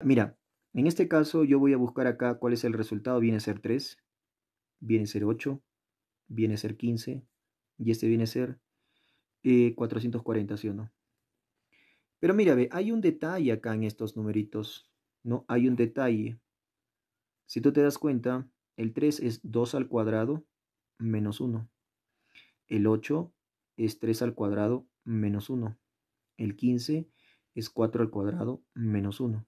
Mira, en este caso yo voy a buscar acá cuál es el resultado. Viene a ser 3, viene a ser 8, viene a ser 15 y este viene a ser 440, eh, ¿sí o no? Pero mira, ve, hay un detalle acá en estos numeritos, ¿no? Hay un detalle. Si tú te das cuenta, el 3 es 2 al cuadrado menos 1. El 8 es 3 al cuadrado menos 1. El 15 es 4 al cuadrado menos 1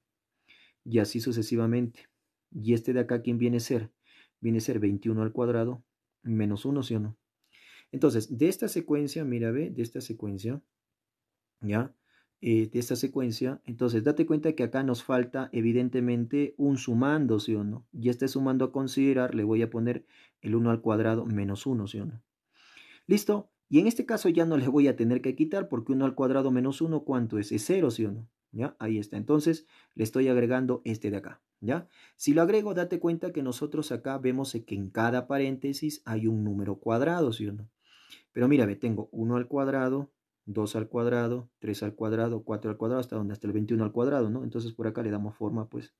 y así sucesivamente. Y este de acá, ¿quién viene a ser? Viene a ser 21 al cuadrado menos 1, ¿sí o no? Entonces, de esta secuencia, mira, ve, de esta secuencia, ¿ya? Eh, de esta secuencia, entonces date cuenta que acá nos falta evidentemente un sumando, ¿sí o no? Y este sumando a considerar le voy a poner el 1 al cuadrado menos 1, ¿sí o no? ¿Listo? Y en este caso ya no le voy a tener que quitar porque 1 al cuadrado menos 1, ¿cuánto es? Es 0, ¿sí o no? ¿ya? Ahí está. Entonces le estoy agregando este de acá, ¿ya? Si lo agrego, date cuenta que nosotros acá vemos que en cada paréntesis hay un número cuadrado, ¿sí o no? Pero mira, me tengo 1 al cuadrado, 2 al cuadrado, 3 al cuadrado, 4 al cuadrado, hasta donde hasta el 21 al cuadrado, ¿no? Entonces por acá le damos forma, pues.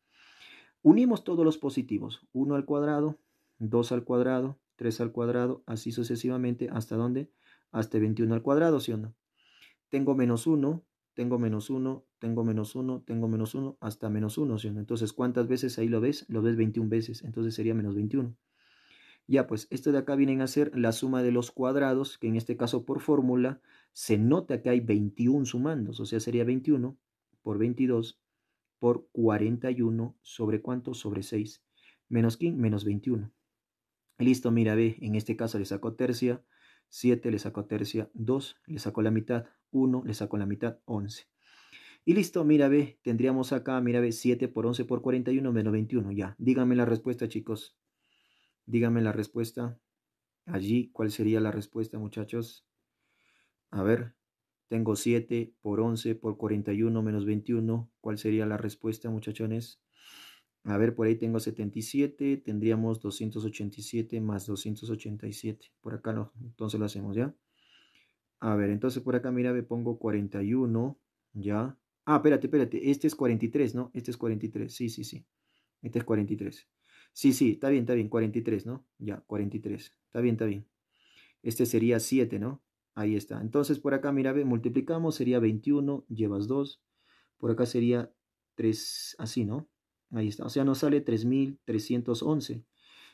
Unimos todos los positivos, 1 al cuadrado, 2 al cuadrado, 3 al cuadrado, así sucesivamente, ¿hasta dónde? Hasta 21 al cuadrado, ¿sí o no? Tengo menos 1, tengo menos 1, tengo menos 1, tengo menos 1, hasta menos 1, Entonces, ¿cuántas veces ahí lo ves? Lo ves 21 veces, entonces sería menos 21. Ya, pues esto de acá vienen a ser la suma de los cuadrados, que en este caso por fórmula se nota que hay 21 sumandos, o sea, sería 21 por 22 por 41 sobre cuánto, sobre 6, menos 15, menos 21. Listo, mira, ve, en este caso le saco tercia, 7 le saco tercia, 2 le saco la mitad, 1 le saco la mitad, 11. Y listo, mira, ve, tendríamos acá, mira, ve, 7 por 11 por 41 menos 21, ya. Díganme la respuesta, chicos. Díganme la respuesta. Allí, ¿cuál sería la respuesta, muchachos? A ver, tengo 7 por 11 por 41 menos 21. ¿Cuál sería la respuesta, muchachones? A ver, por ahí tengo 77, tendríamos 287 más 287. Por acá no, entonces lo hacemos ya. A ver, entonces por acá, mira, me pongo 41, ¿ya? Ah, espérate, espérate, este es 43, ¿no? Este es 43, sí, sí, sí. Este es 43. Sí, sí, está bien, está bien, 43, ¿no? Ya, 43. Está bien, está bien. Este sería 7, ¿no? Ahí está. Entonces, por acá, mira, ve, multiplicamos, sería 21, llevas 2. Por acá sería 3, así, ¿no? Ahí está. O sea, nos sale 3.311.